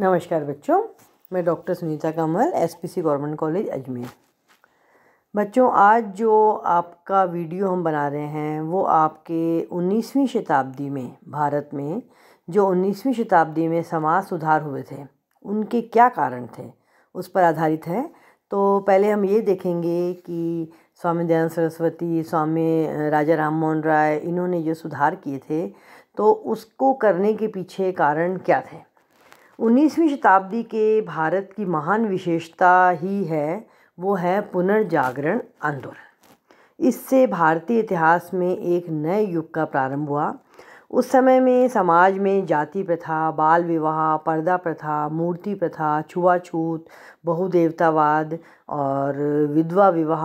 नमस्कार बच्चों मैं doctor Sunita Kamal SPC government college Ajmer बच्चों आज जो आपका वीडियो हम बना रहे हैं वो आपके 19वीं शताब्दी में भारत में जो 19वीं शताब्दी में समाज सुधार हुए थे उनके क्या कारण थे उस पर आधारित है तो पहले हम ये देखेंगे कि स्वामी दयानंद सरस्वती स्वामी राजा राम मोहन राय इन्होंने जो सुधार किए थे तो उसको करने के पीछे कारण क्या थे 19वीं शताब्दी के भारत की महान विशेषता ही है वो है पुनर्जागरण आंदोलन इससे भारतीय इतिहास में एक नए युग का प्रारंभ हुआ उस समय में समाज में जाति प्रथा बाल विवाह पर्दा प्रथा मूर्ति प्रथा छुआछूत बहुदेवतावाद और विधवा विवाह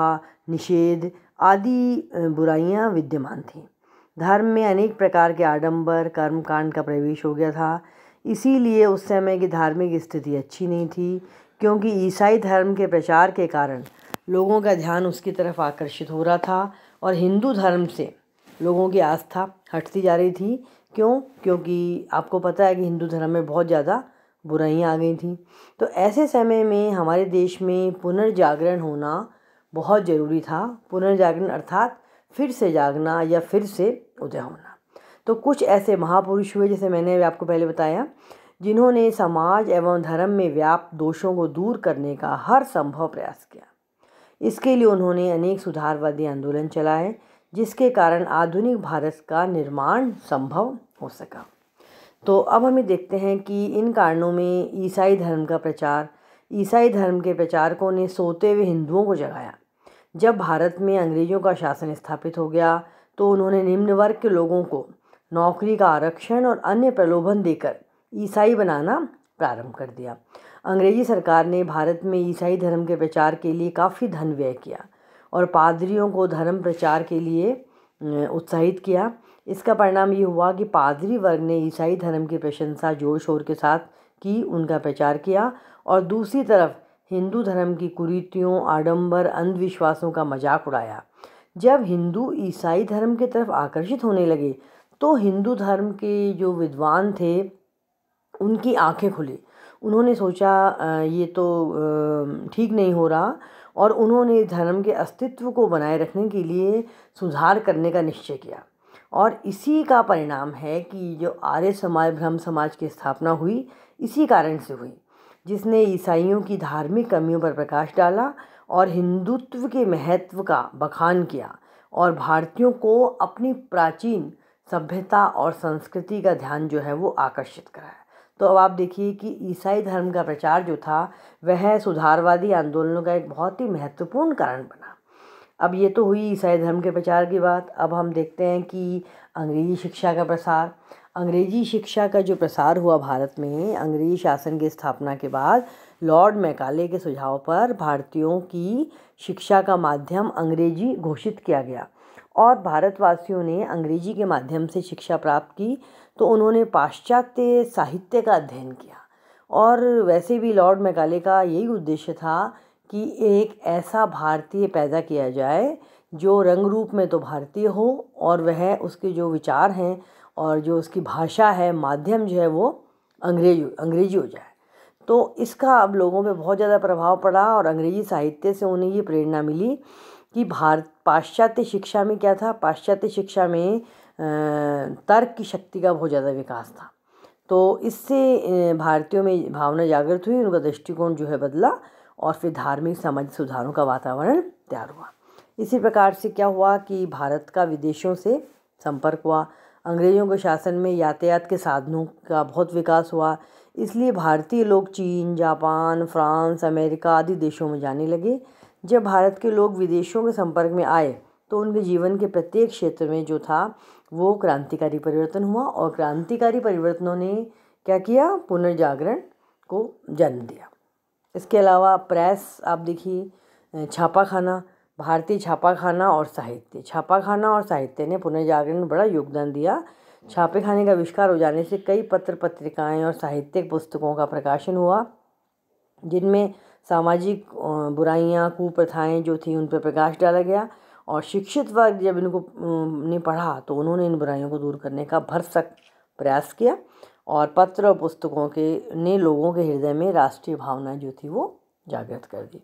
निषेध आदि बुराइयां विद्यमान थीं धर्म में अनेक प्रकार के आडंबर कर्मकांड का प्रवेश हो गया था इसीलिए उस समय की धार्मिक स्थिति अच्छी नहीं थी क्योंकि ईसाई धर्म के प्रचार के कारण लोगों का ध्यान उसकी तरफ आकर्षित हो रहा था और हिंदू धर्म से लोगों की आस्था हटती जा रही थी क्यों क्योंकि आपको पता है कि हिंदू धर्म में बहुत ज़्यादा बुराइयाँ आ गई थी तो ऐसे समय में हमारे देश में पुनर्जागरण होना बहुत ज़रूरी था पुनर्जागरण अर्थात फिर से जागना या फिर से उदय होना तो कुछ ऐसे महापुरुष हुए जैसे मैंने अभी आपको पहले बताया जिन्होंने समाज एवं धर्म में व्याप्त दोषों को दूर करने का हर संभव प्रयास किया इसके लिए उन्होंने अनेक सुधारवादी आंदोलन चलाए जिसके कारण आधुनिक भारत का निर्माण संभव हो सका तो अब हमें देखते हैं कि इन कारणों में ईसाई धर्म का प्रचार ईसाई धर्म के प्रचारकों ने सोते हुए हिंदुओं को जगाया जब भारत में अंग्रेज़ों का शासन स्थापित हो गया तो उन्होंने निम्न वर्ग के लोगों को नौकरी का आरक्षण और अन्य प्रलोभन देकर ईसाई बनाना प्रारंभ कर दिया अंग्रेजी सरकार ने भारत में ईसाई धर्म के प्रचार के लिए काफ़ी धन व्यय किया और पादरियों को धर्म प्रचार के लिए उत्साहित किया इसका परिणाम ये हुआ कि पादरी वर्ग ने ईसाई धर्म की प्रशंसा जोर शोर के साथ की उनका प्रचार किया और दूसरी तरफ हिंदू धर्म की कुरीतियों आडंबर अंधविश्वासों का मजाक उड़ाया जब हिंदू ईसाई धर्म की तरफ आकर्षित होने लगे तो हिंदू धर्म के जो विद्वान थे उनकी आँखें खुली उन्होंने सोचा ये तो ठीक नहीं हो रहा और उन्होंने धर्म के अस्तित्व को बनाए रखने के लिए सुधार करने का निश्चय किया और इसी का परिणाम है कि जो आर्य समाज ब्रह्म समाज की स्थापना हुई इसी कारण से हुई जिसने ईसाइयों की धार्मिक कमियों पर प्रकाश डाला और हिंदुत्व के महत्व का बखान किया और भारतीयों को अपनी प्राचीन सभ्यता और संस्कृति का ध्यान जो है वो आकर्षित करा है तो अब आप देखिए कि ईसाई धर्म का प्रचार जो था वह सुधारवादी आंदोलनों का एक बहुत ही महत्वपूर्ण कारण बना अब ये तो हुई ईसाई धर्म के प्रचार की बात अब हम देखते हैं कि अंग्रेजी शिक्षा का प्रसार अंग्रेजी शिक्षा का जो प्रसार हुआ भारत में अंग्रेजी शासन की स्थापना के बाद लॉर्ड मैकाले के सुझाव पर भारतीयों की शिक्षा का माध्यम अंग्रेजी घोषित किया गया और भारतवासियों ने अंग्रेजी के माध्यम से शिक्षा प्राप्त की तो उन्होंने पाश्चात्य साहित्य का अध्ययन किया और वैसे भी लॉर्ड मैकाले का यही उद्देश्य था कि एक ऐसा भारतीय पैदा किया जाए जो रंग रूप में तो भारतीय हो और वह उसके जो विचार हैं और जो उसकी भाषा है माध्यम जो है वो अंग्रेज अंग्रेजी हो जाए तो इसका अब लोगों पे बहुत ज़्यादा प्रभाव पड़ा और अंग्रेजी साहित्य से उन्हें ये प्रेरणा मिली कि भारत पाश्चात्य शिक्षा में क्या था पाश्चात्य शिक्षा में तर्क की शक्ति का बहुत ज़्यादा विकास था तो इससे भारतीयों में भावना जागृत हुई उनका दृष्टिकोण जो है बदला और फिर धार्मिक सामाजिक सुधारों का वातावरण तैयार हुआ इसी प्रकार से क्या हुआ कि भारत का विदेशों से संपर्क हुआ अंग्रेज़ों के शासन में यातायात के साधनों का बहुत विकास हुआ इसलिए भारतीय लोग चीन जापान फ्रांस अमेरिका आदि देशों में जाने लगे जब भारत के लोग विदेशों के संपर्क में आए तो उनके जीवन के प्रत्येक क्षेत्र में जो था वो क्रांतिकारी परिवर्तन हुआ और क्रांतिकारी परिवर्तनों ने क्या किया पुनर्जागरण को जन्म दिया इसके अलावा प्रेस आप देखिए छापाखाना भारतीय छापाखाना और साहित्य छापाखाना और साहित्य ने पुनर्जागरण में बड़ा योगदान दिया छापेखाने का आविष्कार हो जाने से कई पत्र पत्रिकाएं और साहित्यिक पुस्तकों का प्रकाशन हुआ जिनमें सामाजिक बुराइयाँ कुप्रथाएँ जो थी उन पर प्रकाश डाला गया और शिक्षित वर्ग जब इनको ने पढ़ा तो उन्होंने इन बुराइयों को दूर करने का भरसक प्रयास किया और पत्र और पुस्तकों के ने लोगों के हृदय में राष्ट्रीय भावना जो थी वो जागृत कर दी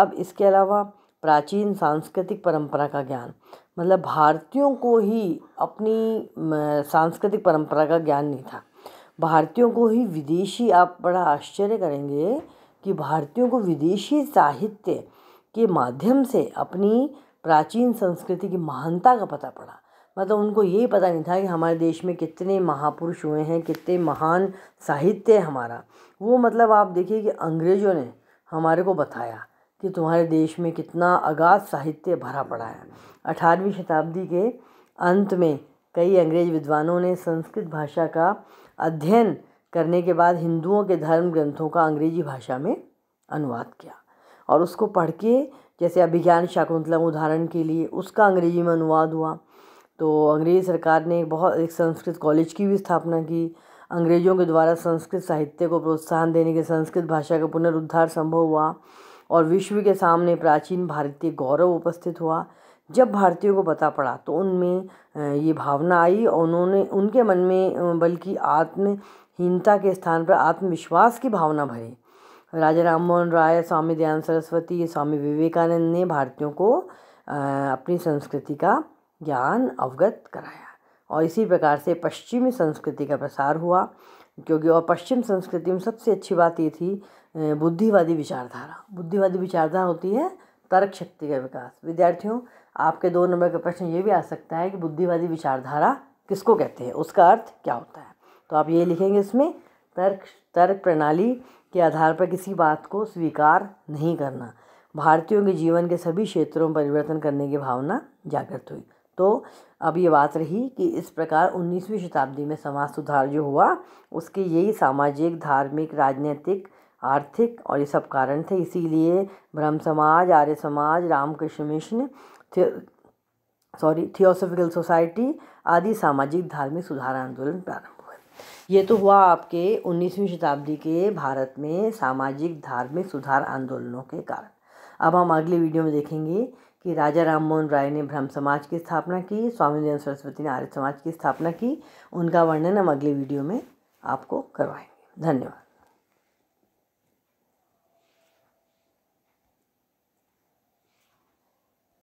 अब इसके अलावा प्राचीन सांस्कृतिक परंपरा का ज्ञान मतलब भारतीयों को ही अपनी सांस्कृतिक परंपरा का ज्ञान नहीं था भारतीयों को ही विदेशी आप बड़ा आश्चर्य करेंगे कि भारतीयों को विदेशी साहित्य के माध्यम से अपनी प्राचीन संस्कृति की महानता का पता पड़ा मतलब उनको यही पता नहीं था कि हमारे देश में कितने महापुरुष हुए हैं कितने महान साहित्य है हमारा वो मतलब आप देखिए कि अंग्रेज़ों ने हमारे को बताया कि तुम्हारे देश में कितना अगाध साहित्य भरा पड़ा है अठारहवीं शताब्दी के अंत में कई अंग्रेज विद्वानों ने संस्कृत भाषा का अध्ययन करने के बाद हिंदुओं के धर्म ग्रंथों का अंग्रेजी भाषा में अनुवाद किया और उसको पढ़ के जैसे अभिज्ञान शाकुंतलम उदाहरण के लिए उसका अंग्रेजी में अनुवाद हुआ तो अंग्रेज़ सरकार ने बहुत एक संस्कृत कॉलेज की भी स्थापना की अंग्रेज़ों के द्वारा संस्कृत साहित्य को प्रोत्साहन देने के संस्कृत भाषा का पुनरुद्धार संभव हुआ और विश्व के सामने प्राचीन भारतीय गौरव उपस्थित हुआ जब भारतीयों को पता पड़ा तो उनमें ये भावना आई और उन्होंने उनके मन में बल्कि आत्म हीनता के स्थान पर आत्मविश्वास की भावना भरे राजा राम मोहन राय स्वामी दयान सरस्वती स्वामी विवेकानंद ने भारतीयों को अपनी संस्कृति का ज्ञान अवगत कराया और इसी प्रकार से पश्चिमी संस्कृति का प्रसार हुआ क्योंकि और पश्चिम संस्कृति में सबसे अच्छी बात ये थी बुद्धिवादी विचारधारा बुद्धिवादी विचारधारा होती है तर्क शक्ति का विकास विद्यार्थियों आपके दो नंबर का प्रश्न ये भी आ सकता है कि बुद्धिवादी विचारधारा किसको कहते हैं उसका अर्थ क्या होता है तो आप ये लिखेंगे इसमें तर्क तर्क प्रणाली के आधार पर किसी बात को स्वीकार नहीं करना भारतीयों के जीवन के सभी क्षेत्रों में परिवर्तन करने की भावना जागृत हुई तो अब ये बात रही कि इस प्रकार 19वीं शताब्दी में समाज सुधार जो हुआ उसके यही सामाजिक धार्मिक राजनीतिक आर्थिक और ये सब कारण थे इसीलिए ब्रह्म Samaj Arya Samaj Ramakrishna mission sorry theosophical society आदि सामाजिक धार्मिक सुधार आंदोलन प्रारंभ ये तो हुआ आपके 19वीं शताब्दी के भारत में सामाजिक धार्मिक सुधार आंदोलनों के कारण अब हम अगले वीडियो में देखेंगे कि राजा राममोहन राय ने ब्रह्म समाज की स्थापना की स्वामी दयानंद सरस्वती ने आर्य समाज की स्थापना की उनका वर्णन हम अगले वीडियो में आपको करवाएंगे धन्यवाद